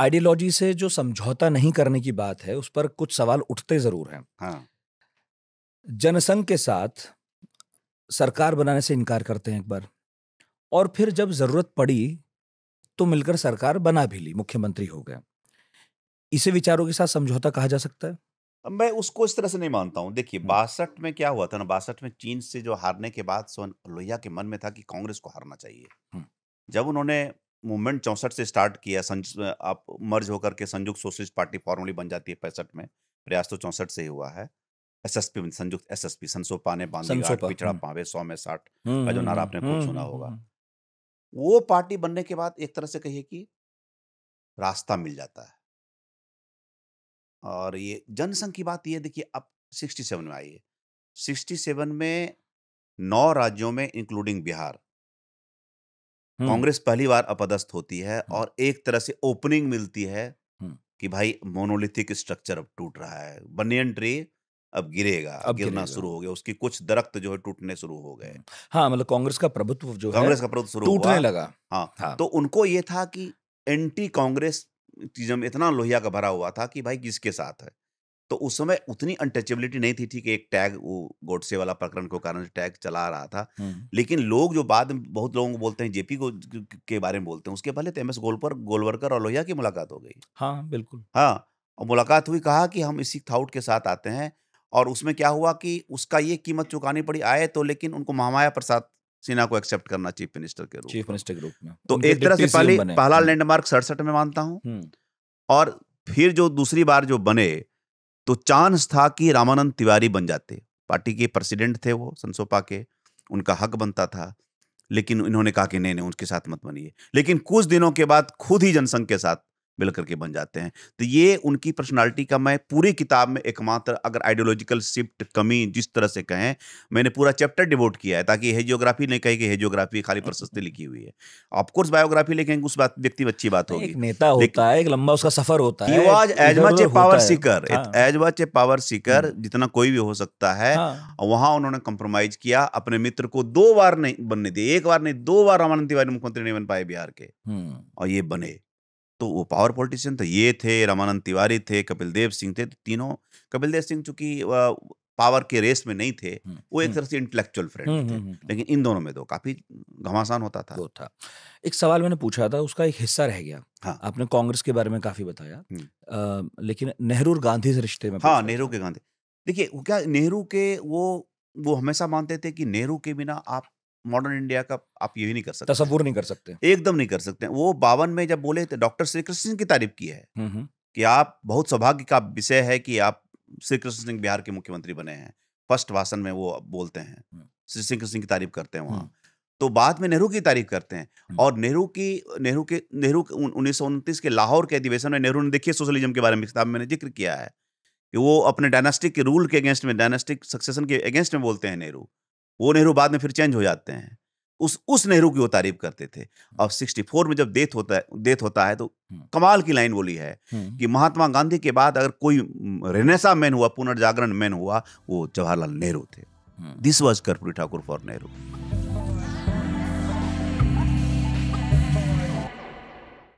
Ideology से जो समझौता नहीं करने की बात है उस पर कुछ सवाल उठते जरूर हैं हाँ। जनसंघ के साथ सरकार बनाने से इनकार करते हैं एक बार और फिर जब जरूरत पड़ी तो मिलकर सरकार बना भी ली मुख्यमंत्री हो गए इसे विचारों के साथ समझौता कहा जा सकता है मैं उसको इस तरह से नहीं मानता हूँ देखिए बासठ में क्या हुआ था ना बासठ में चीन से जो हारने के बाद सोन लोहिया के मन में था कि कांग्रेस को हारना चाहिए जब उन्होंने मूवमेंट चौंसठ से स्टार्ट किया आप मर्ज होकर के संयुक्त सोशलिस्ट पार्टी फॉर्मली बन जाती है पैंसठ में प्रयास तो चौंसठ से ही हुआ है एसएसपी में संयुक्त एसएसपी संसोपा ने पिछड़ा हम्म। पावे सौ में साठ हम्म, का जो नारा हम्म, आपने खुद सुना होगा वो पार्टी बनने के बाद एक तरह से कहिए कि रास्ता मिल जाता है और ये जनसंघ की बात ये देखिए अब 67 में आइए सिक्सटी 67 में नौ राज्यों में इंक्लूडिंग बिहार कांग्रेस पहली बार अपदस्थ होती है और एक तरह से ओपनिंग मिलती है कि भाई मोनोलिथिक स्ट्रक्चर अब टूट रहा है बनियन ट्री अब गिरेगा अब गिरना शुरू हो गया उसकी कुछ दरख्त जो है टूटने शुरू हो गए हाँ मतलब कांग्रेस का प्रभुत्व जो कांग्रेस का प्रभुत्व शुरू टूटने लगा हाँ, हाँ तो उनको ये था कि एंटी कांग्रेस इतना लोहिया का भरा हुआ था कि भाई किसके साथ है तो उस समय उतनी अनटचेबिलिटी नहीं थी ठीक है एक टैग वो गोडसे वाला प्रकरण के कारण टैग चला रहा था लेकिन लोग जो बाद में बहुत लोगों को बोलते हैं जेपी को के बारे में बोलते हैं उसके पहले तो एम एस गोलपर गोलवरकर और लोहिया की मुलाकात हो गई हाँ बिल्कुल हाँ और मुलाकात हुई कहा कि हम इसी थाउट के साथ आते हैं और उसमें क्या हुआ कि उसका ये कीमत चुकानी पड़ी आए तो लेकिन उनको महामाया प्रसाद सिन्हा को एक्सेप्ट करना चीफ मिनिस्टर के रूप चीफ मिनिस्टर के रूप में तो एक तरह से पहले पहला लैंडमार्क सड़सठ में मानता हूँ और फिर जो दूसरी बार जो बने तो चांस था कि रामानंद तिवारी बन जाते पार्टी के प्रेसिडेंट थे वो संसोपा के उनका हक बनता था लेकिन इन्होंने कहा कि नहीं नहीं उनके साथ मत बनिए लेकिन कुछ दिनों के बाद खुद ही जनसंघ के साथ मिल करके बन जाते हैं तो ये उनकी पर्सनालिटी का मैं पूरी किताब में एकमात्र अगर आइडियोलॉजिकल शिफ्ट कमी जिस तरह से कहें मैंने पूरा चैप्टर डिवोट किया है ताकि हेजियोग्राफी नहीं कहे कि हेजियोग्राफी खाली प्रशस्ति लिखी हुई है ऑफकोर्स बायोग्राफी लिखेंगे उस बात व्यक्ति में अच्छी बात होगी नेता होता है एक लंबा उसका सफर होता है आज as much a power seeker as much a power seeker जितना कोई भी हो सकता है हाँ। वहां उन्होंने कंप्रोमाइज किया अपने मित्र को दो बार नहीं बनने दिए एक बार नहीं दो बार रामानंद तिवारी मुख्यमंत्री नहीं बन पाए बिहार के हम्म। और ये बने तो वो पावर पॉलिटिशियन थे ये थे रामानंद तिवारी थे कपिल देव सिंह थे तो तीनों कपिल देव सिंह चूंकि पावर के रेस में नहीं थे वो एक तरह से इंटेलेक्चुअल फ्रेंड थे लेकिन इन दोनों में तो काफी घमासान होता था था एक सवाल मैंने पूछा था उसका एक हिस्सा रह गया हाँ। आपने कांग्रेस के बारे में काफी बताया आ, लेकिन नेहरू और गांधी से रिश्ते में हाँ नेहरू के गांधी देखिए क्या नेहरू के वो वो हमेशा मानते थे कि नेहरू के बिना आप मॉडर्न इंडिया का आप ये भी नहीं कर सकते तस्वूर नहीं कर सकते एकदम नहीं कर सकते वो बावन में जब बोले थे तो डॉक्टर श्री कृष्ण की तारीफ की है कि आप बहुत सौभाग्य का विषय है कि आप श्री कृष्ण सिंह बिहार के मुख्यमंत्री बने हैं फर्स्ट भाषण में वो बोलते हैं श्री सिंह कृष्ण की तारीफ करते हैं वहाँ तो बाद में नेहरू की तारीफ करते हैं और नेहरू की नेहरू के नेहरू उन्नीस के लाहौर के अधिवेशन में नेहरू ने देखिए सोशलिज्म के बारे में किताब मैंने जिक्र किया है कि वो अपने डायनास्टिक के रूल के अगेंस्ट में डायनास्टिक सक्सेशन के अगेंस्ट में बोलते हैं नेहरू वो नेहरू बाद में फिर चेंज हो जाते हैं उस उस नेहरू की वो तारीफ करते थे हम्म। अब 64 में जब डेथ होता है डेथ होता है तो हम्म। कमाल की लाइन बोली है हम्म। कि महात्मा गांधी के बाद अगर कोई रेनेसा मैन हुआ पुनर्जागरण मैन हुआ वो जवाहरलाल नेहरू थे this was Karpoori Thakur for Nehru